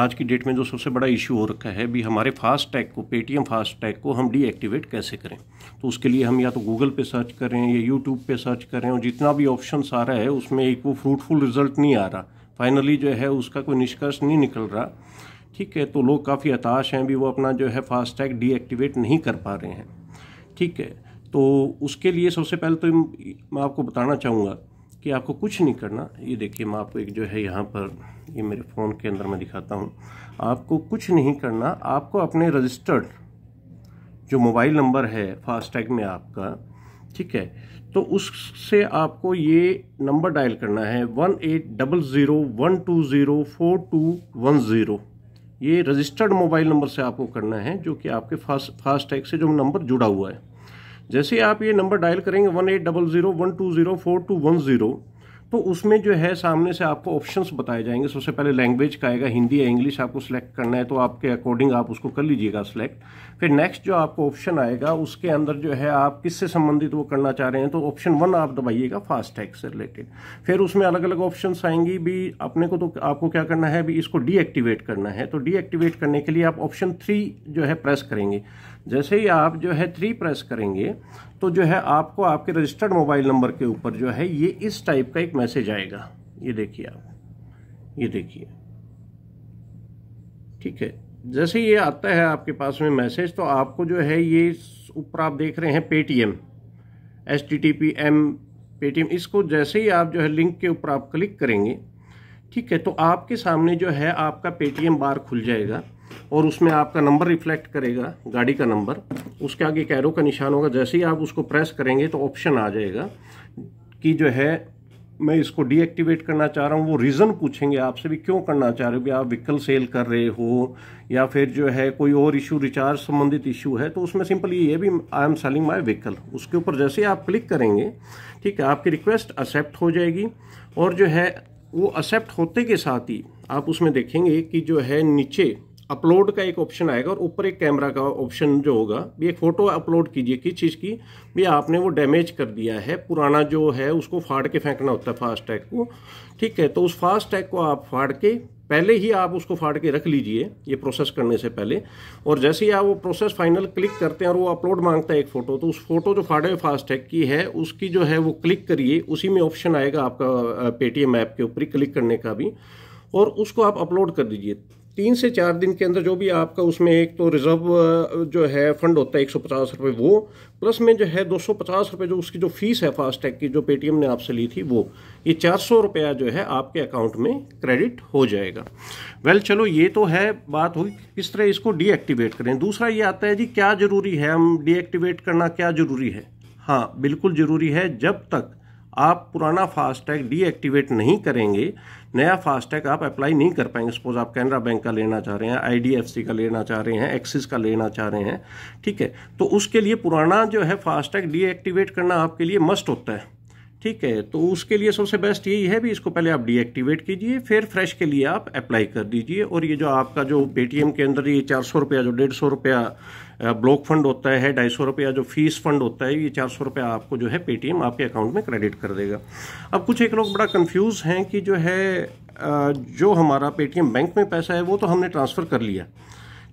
आज की डेट में जो सबसे बड़ा इशू हो रखा है भी हमारे फास्ट टैग को पेटीएम फास्ट टैग को हम डीएक्टिवेट कैसे करें तो उसके लिए हम या तो गूगल पे सर्च करें या यूट्यूब पे सर्च करें और जितना भी ऑप्शन आ रहा है उसमें एक वो फ्रूटफुल रिजल्ट नहीं आ रहा फाइनली जो है उसका कोई निष्कर्ष नहीं निकल रहा ठीक है तो लोग काफ़ी हताश हैं भी वो अपना जो है फास्ट टैग डीएक्टिवेट नहीं कर पा रहे हैं ठीक है तो उसके लिए सबसे पहले तो मैं आपको बताना चाहूँगा कि आपको कुछ नहीं करना ये देखिए मैं आपको एक जो है यहाँ पर ये मेरे फ़ोन के अंदर मैं दिखाता हूँ आपको कुछ नहीं करना आपको अपने रजिस्टर्ड जो मोबाइल नंबर है फास्टैग में आपका ठीक है तो उससे आपको ये नंबर डायल करना है one eight double zero one two zero four two one zero ये रजिस्टर्ड मोबाइल नंबर से आपको करना है जो कि आपके फास्ट फास्टैग से जो नंबर जुड़ा हुआ है जैसे आप ये नंबर डायल करेंगे one eight double zero one two zero four two one zero तो उसमें जो है सामने से आपको ऑप्शंस बताए जाएंगे सबसे पहले लैंग्वेज का आएगा हिंदी या इंग्लिश आपको सेलेक्ट करना है तो आपके अकॉर्डिंग आप उसको कर लीजिएगा सिलेक्ट फिर नेक्स्ट जो आपको ऑप्शन आएगा उसके अंदर जो है आप किससे संबंधित वो करना चाह रहे हैं तो ऑप्शन वन आप दबाइएगा फास्टैग से रिलेटेड फिर उसमें अलग अलग ऑप्शन आएंगी भी अपने को तो आपको क्या करना है भी इसको डीएक्टिवेट करना है तो डीएक्टिवेट करने के लिए आप ऑप्शन थ्री जो है प्रेस करेंगे जैसे ही आप जो है थ्री प्रेस करेंगे तो जो है आपको आपके रजिस्टर्ड मोबाइल नंबर के ऊपर जो है ये इस टाइप का एक मैसेज आएगा ये देखिए आप ये देखिए ठीक है जैसे ये आता है आपके पास में मैसेज तो आपको जो है ये ऊपर आप देख रहे हैं Paytm S T T P M Paytm इसको जैसे ही आप जो है लिंक के ऊपर आप क्लिक करेंगे ठीक है तो आपके सामने जो है आपका पेटीएम बार खुल जाएगा और उसमें आपका नंबर रिफ्लेक्ट करेगा गाड़ी का नंबर उसके आगे कैरो का निशान होगा जैसे ही आप उसको प्रेस करेंगे तो ऑप्शन आ जाएगा कि जो है मैं इसको डीएक्टिवेट करना चाह रहा हूँ वो रीज़न पूछेंगे आपसे भी क्यों करना चाह रहे हो भी आप व्हीकल सेल कर रहे हो या फिर जो है कोई और इशू रिचार्ज संबंधित इशू है तो उसमें सिंपली ये भी I am selling my vehicle उसके ऊपर जैसे आप क्लिक करेंगे ठीक है आपकी रिक्वेस्ट एक्सेप्ट हो जाएगी और जो है वो एक्सेप्ट होते के साथ ही आप उसमें देखेंगे कि जो है नीचे अपलोड का एक ऑप्शन आएगा और ऊपर एक कैमरा का ऑप्शन जो होगा भी एक फ़ोटो अपलोड कीजिए किस चीज़ की भी आपने वो डैमेज कर दिया है पुराना जो है उसको फाड़ के फेंकना होता है फास्ट टैग को ठीक है तो उस फास्ट टैग को आप फाड़ के पहले ही आप उसको फाड़ के रख लीजिए ये प्रोसेस करने से पहले और जैसे ही आप वो प्रोसेस फाइनल क्लिक करते हैं और वो अपलोड मांगता है एक फ़ोटो तो उस फोटो जो फाड़े हुए फास्टैग की है उसकी जो है वो क्लिक करिए उसी में ऑप्शन आएगा आपका पेटीएम ऐप के ऊपर क्लिक करने का भी और उसको आप अपलोड कर दीजिए तीन से चार दिन के अंदर जो भी आपका उसमें एक तो रिज़र्व जो है फंड होता है एक सौ पचास रुपये वो प्लस में जो है दो सौ पचास रुपये जो उसकी जो फीस है फास्टैग की जो पेटीएम ने आपसे ली थी वो ये चार सौ रुपया जो है आपके अकाउंट में क्रेडिट हो जाएगा वेल well, चलो ये तो है बात हुई किस तरह इसको डीएक्टिवेट करें दूसरा ये आता है जी क्या ज़रूरी है हम डीएक्टिवेट करना क्या ज़रूरी है हाँ बिल्कुल ज़रूरी है जब तक आप पुराना फास्टैग डीएक्टिवेट नहीं करेंगे नया फास्टैग आप अप्लाई नहीं कर पाएंगे सपोज आप कैनरा बैंक का लेना चाह रहे हैं आईडीएफसी का लेना चाह रहे हैं एक्सिस का लेना चाह रहे हैं ठीक है तो उसके लिए पुराना जो है फास्टैग डीएक्टिवेट करना आपके लिए मस्ट होता है ठीक है तो उसके लिए सबसे बेस्ट यही है भी इसको पहले आप डीएक्टिवेट कीजिए फिर फ्रेश के लिए आप अप्लाई कर दीजिए और ये जो आपका जो पेटीएम के अंदर ये चार सौ रुपया जो डेढ़ सौ रुपया ब्लॉक फंड होता है ढाई सौ रुपया जो फीस फंड होता है ये चार सौ रुपया आपको जो है पेटीएम आपके अकाउंट में क्रेडिट कर देगा अब कुछ एक लोग बड़ा कन्फ्यूज़ हैं कि जो है जो हमारा पेटीएम बैंक में पैसा है वो तो हमने ट्रांसफ़र कर लिया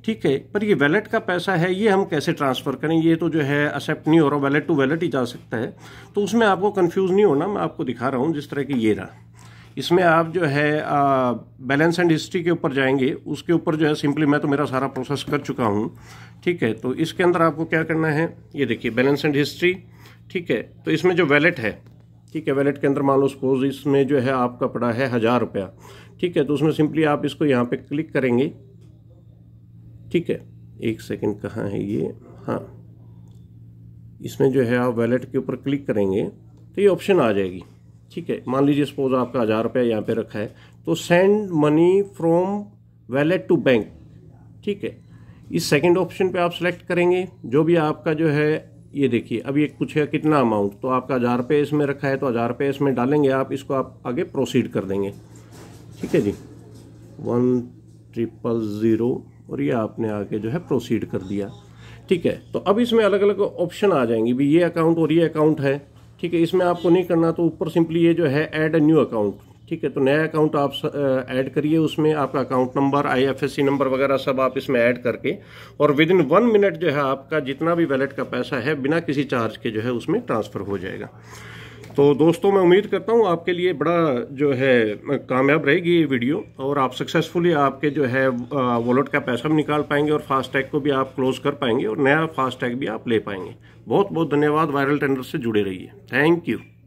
ठीक है पर ये वैलेट का पैसा है ये हम कैसे ट्रांसफ़र करें ये तो जो है एक्सेप्ट नहीं हो रहा वैलेट टू वैलेट ही जा सकता है तो उसमें आपको कन्फ्यूज़ नहीं होना मैं आपको दिखा रहा हूँ जिस तरह की ये रहा इसमें आप जो है बैलेंस एंड हिस्ट्री के ऊपर जाएंगे उसके ऊपर जो है सिंपली मैं तो मेरा सारा प्रोसेस कर चुका हूँ ठीक है तो इसके अंदर आपको क्या करना है ये देखिए बैलेंस एंड हिस्ट्री ठीक है तो इसमें जो वैलेट है ठीक है वैलेट के अंदर मान लो सपोज इसमें जो है आपका पड़ा है हज़ार रुपया ठीक है तो उसमें सिंपली आप इसको यहाँ पे क्लिक करेंगे ठीक है एक सेकंड कहाँ है ये हाँ इसमें जो है आप वैलेट के ऊपर क्लिक करेंगे तो ये ऑप्शन आ जाएगी ठीक है मान लीजिए सपोज आपका हज़ार रुपया यहाँ पे रखा है तो send money from wallet to bank ठीक है इस सेकंड ऑप्शन पे आप सेलेक्ट करेंगे जो भी आपका जो है ये देखिए अब ये पूछेगा कितना अमाउंट तो आपका हज़ार रुपये इसमें रखा है तो हज़ार रुपये इसमें डालेंगे आप इसको आप आगे प्रोसीड कर देंगे ठीक है जी वन ट्रिपल ज़ीरो और ये आपने आके जो है प्रोसीड कर दिया ठीक है तो अब इसमें अलग अलग ऑप्शन आ जाएंगी भी ये अकाउंट और ये अकाउंट है ठीक है इसमें आपको नहीं करना तो ऊपर सिंपली ये जो है ऐड अ न्यू अकाउंट ठीक है तो नया अकाउंट आप ऐड करिए उसमें आपका अकाउंट नंबर आईएफएससी नंबर वगैरह सब आप इसमें ऐड करके और विद इन वन मिनट जो है आपका जितना भी वैलेट का पैसा है बिना किसी चार्ज के जो है उसमें ट्रांसफ़र हो जाएगा तो दोस्तों मैं उम्मीद करता हूँ आपके लिए बड़ा जो है कामयाब रहेगी ये वीडियो और आप सक्सेसफुली आपके जो है वॉलेट का पैसा भी निकाल पाएंगे और फास्ट टैग को भी आप क्लोज कर पाएंगे और नया फास्ट टैग भी आप ले पाएंगे बहुत बहुत धन्यवाद वायरल टेंडर से जुड़े रहिए थैंक यू